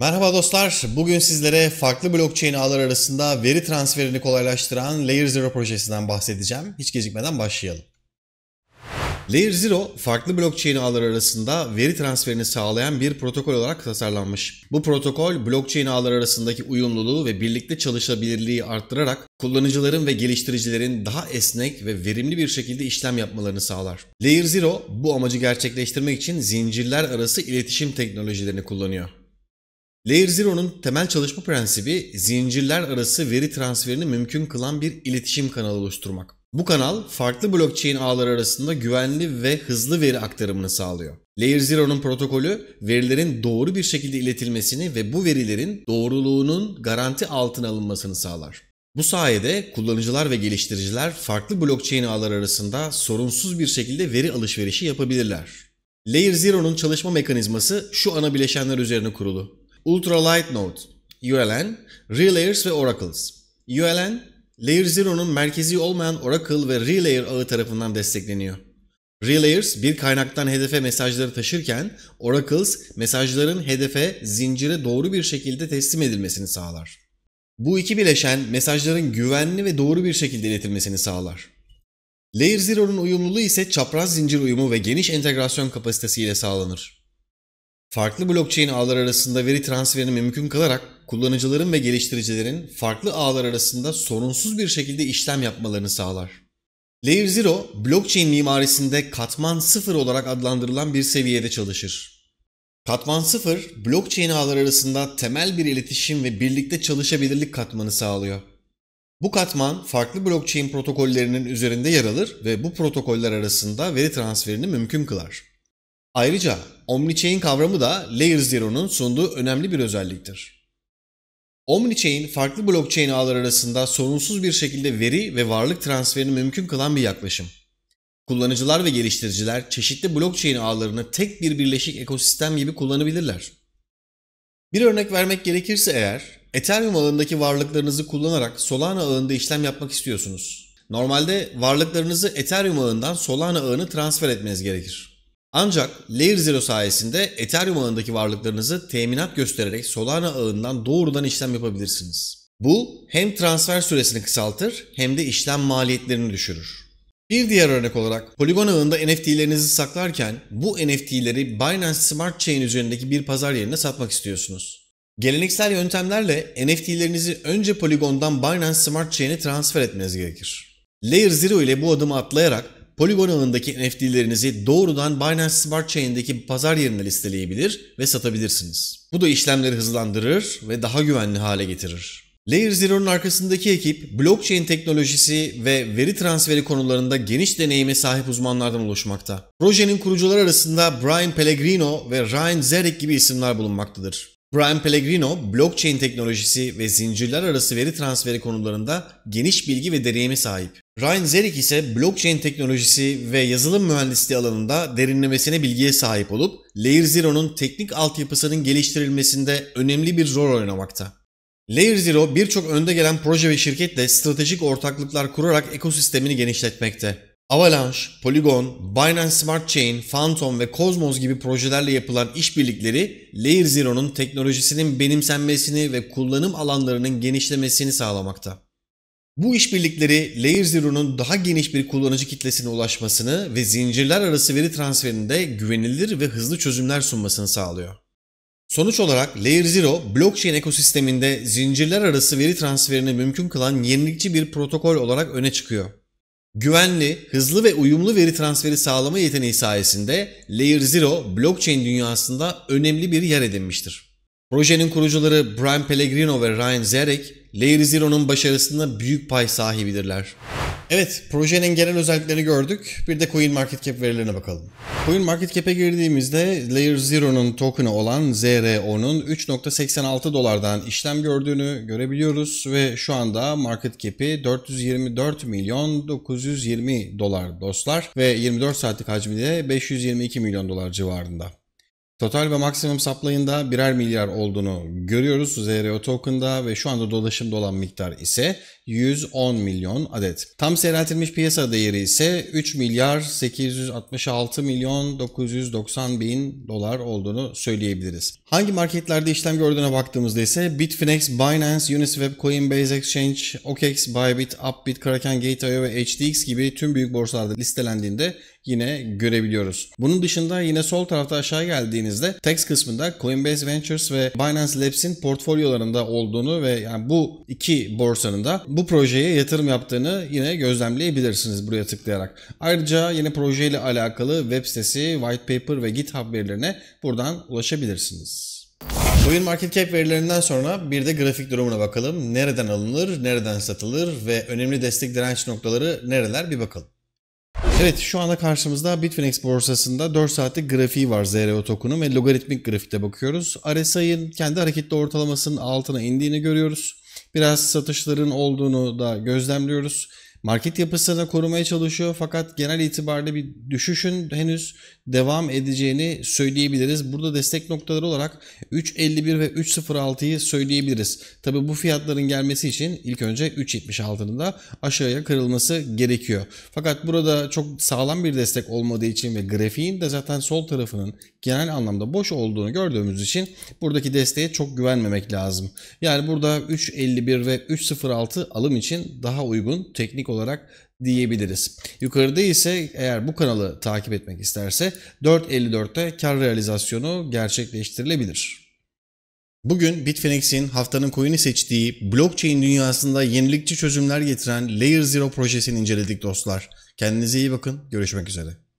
Merhaba dostlar. Bugün sizlere farklı blockchain ağları arasında veri transferini kolaylaştıran Layer Zero projesinden bahsedeceğim. Hiç gecikmeden başlayalım. Layer Zero, farklı blockchain ağları arasında veri transferini sağlayan bir protokol olarak tasarlanmış. Bu protokol, blockchain ağları arasındaki uyumluluğu ve birlikte çalışabilirliği arttırarak kullanıcıların ve geliştiricilerin daha esnek ve verimli bir şekilde işlem yapmalarını sağlar. Layer Zero, bu amacı gerçekleştirmek için zincirler arası iletişim teknolojilerini kullanıyor. Layer Zero'nun temel çalışma prensibi zincirler arası veri transferini mümkün kılan bir iletişim kanalı oluşturmak. Bu kanal farklı blockchain ağları arasında güvenli ve hızlı veri aktarımını sağlıyor. Layer Zero'nun protokolü verilerin doğru bir şekilde iletilmesini ve bu verilerin doğruluğunun garanti altına alınmasını sağlar. Bu sayede kullanıcılar ve geliştiriciler farklı blockchain ağları arasında sorunsuz bir şekilde veri alışverişi yapabilirler. Layer Zero'nun çalışma mekanizması şu ana bileşenler üzerine kurulu. Ultralight Node, ULN, Relayers ve Oracles. ULN, Layer Zero'nun merkezi olmayan Oracle ve Relayer ağı tarafından destekleniyor. Relayers bir kaynaktan hedefe mesajları taşırken Oracles mesajların hedefe zincire doğru bir şekilde teslim edilmesini sağlar. Bu iki bileşen mesajların güvenli ve doğru bir şekilde iletilmesini sağlar. Layer Zero'nun uyumluluğu ise çapraz zincir uyumu ve geniş entegrasyon kapasitesiyle sağlanır. Farklı blockchain ağları arasında veri transferini mümkün kılarak kullanıcıların ve geliştiricilerin farklı ağlar arasında sorunsuz bir şekilde işlem yapmalarını sağlar. Layer 0 blockchain mimarisinde katman 0 olarak adlandırılan bir seviyede çalışır. Katman 0 blockchain ağları arasında temel bir iletişim ve birlikte çalışabilirlik katmanı sağlıyor. Bu katman farklı blockchain protokollerinin üzerinde yer alır ve bu protokoller arasında veri transferini mümkün kılar. Ayrıca OmniChain kavramı da Layer Zero'nun sunduğu önemli bir özelliktir. OmniChain farklı blockchain ağları arasında sorunsuz bir şekilde veri ve varlık transferini mümkün kılan bir yaklaşım. Kullanıcılar ve geliştiriciler çeşitli blockchain ağlarını tek bir birleşik ekosistem gibi kullanabilirler. Bir örnek vermek gerekirse eğer, Ethereum ağındaki varlıklarınızı kullanarak Solana ağında işlem yapmak istiyorsunuz. Normalde varlıklarınızı Ethereum ağından Solana ağını transfer etmeniz gerekir. Ancak Layer Zero sayesinde Ethereum ağındaki varlıklarınızı teminat göstererek Solana ağından doğrudan işlem yapabilirsiniz. Bu hem transfer süresini kısaltır hem de işlem maliyetlerini düşürür. Bir diğer örnek olarak Polygon ağında NFT'lerinizi saklarken bu NFT'leri Binance Smart Chain üzerindeki bir pazar yerine satmak istiyorsunuz. Geleneksel yöntemlerle NFT'lerinizi önce Polygon'dan Binance Smart Chain'e transfer etmeniz gerekir. Layer Zero ile bu adımı atlayarak Polygon ağındaki NFT'lerinizi doğrudan Binance Smart Chain'deki pazar yerine listeleyebilir ve satabilirsiniz. Bu da işlemleri hızlandırır ve daha güvenli hale getirir. Layer Zero'nun arkasındaki ekip blockchain teknolojisi ve veri transferi konularında geniş deneyime sahip uzmanlardan oluşmakta. Projenin kurucular arasında Brian Pellegrino ve Ryan Zarek gibi isimler bulunmaktadır. Brian Pellegrino, blockchain teknolojisi ve zincirler arası veri transferi konularında geniş bilgi ve deneyime sahip. Ryan Zerik ise blockchain teknolojisi ve yazılım mühendisliği alanında derinlemesine bilgiye sahip olup Layer Zero'nun teknik altyapısının geliştirilmesinde önemli bir rol oynamakta. Layer Zero birçok önde gelen proje ve şirketle stratejik ortaklıklar kurarak ekosistemini genişletmekte. Avalanche, Polygon, Binance Smart Chain, Phantom ve Cosmos gibi projelerle yapılan işbirlikleri Layer Zero'nun teknolojisinin benimsenmesini ve kullanım alanlarının genişlemesini sağlamakta. Bu işbirlikleri Layer Zero'nun daha geniş bir kullanıcı kitlesine ulaşmasını ve zincirler arası veri transferinde güvenilir ve hızlı çözümler sunmasını sağlıyor. Sonuç olarak Layer Zero, blockchain ekosisteminde zincirler arası veri transferini mümkün kılan yenilikçi bir protokol olarak öne çıkıyor. Güvenli, hızlı ve uyumlu veri transferi sağlama yeteneği sayesinde Layer Zero, blockchain dünyasında önemli bir yer edinmiştir. Projenin kurucuları Brian Pellegrino ve Ryan Zarek, Layer Zero'nun başarısında büyük pay sahibidirler. Evet, projenin genel özelliklerini gördük. Bir de Coin Market Cap verilerine bakalım. Coin Market CoinMarketCap'e girdiğimizde Layer Zero'nun token'ı olan ZRO'nun 3.86 dolardan işlem gördüğünü görebiliyoruz ve şu anda market cap'i 424 milyon 920 dolar dostlar ve 24 saatlik hacmi de 522 milyon dolar civarında. Total ve maksimum supply'ında birer milyar olduğunu görüyoruz ZRO token'da ve şu anda dolaşımda olan miktar ise 110 milyon adet. Tam seyreltilmiş piyasa değeri ise 3 milyar 866 milyon 990 bin dolar olduğunu söyleyebiliriz. Hangi marketlerde işlem gördüğüne baktığımızda ise Bitfinex, Binance, Uniswap, Coinbase Exchange, OKEx, Bybit, Upbit, Kraken, Gate.io ve HDX gibi tüm büyük borsalarda listelendiğinde yine görebiliyoruz. Bunun dışında yine sol tarafta aşağı geldiğinizde text kısmında Coinbase Ventures ve Binance Labs'in portfolyolarında olduğunu ve yani bu iki borsanın da bu projeye yatırım yaptığını yine gözlemleyebilirsiniz buraya tıklayarak. Ayrıca yine projeyle alakalı web sitesi, white paper ve GitHub verilerine buradan ulaşabilirsiniz. Bugün market cap verilerinden sonra bir de grafik durumuna bakalım. Nereden alınır, nereden satılır ve önemli destek direnç noktaları nereler bir bakalım. Evet şu anda karşımızda Bitfinex borsasında 4 saatlik grafiği var ZRO token'un ve logaritmik grafikte bakıyoruz. RSI'nin kendi hareketli ortalamasının altına indiğini görüyoruz. Biraz satışların olduğunu da gözlemliyoruz. Market yapısını korumaya çalışıyor fakat genel itibariyle bir düşüşün henüz devam edeceğini söyleyebiliriz. Burada destek noktaları olarak 3.51 ve 3.06'yı söyleyebiliriz. Tabi bu fiyatların gelmesi için ilk önce 3.76'nın da aşağıya kırılması gerekiyor. Fakat burada çok sağlam bir destek olmadığı için ve grafiğin de zaten sol tarafının genel anlamda boş olduğunu gördüğümüz için buradaki desteğe çok güvenmemek lazım. Yani burada 3.51 ve 3.06 alım için daha uygun teknik olarak diyebiliriz. Yukarıda ise eğer bu kanalı takip etmek isterse 4.54'te kar realizasyonu gerçekleştirilebilir. Bugün Bitfinex'in haftanın coin'i seçtiği blockchain dünyasında yenilikçi çözümler getiren Layer Zero projesini inceledik dostlar. Kendinize iyi bakın. Görüşmek üzere.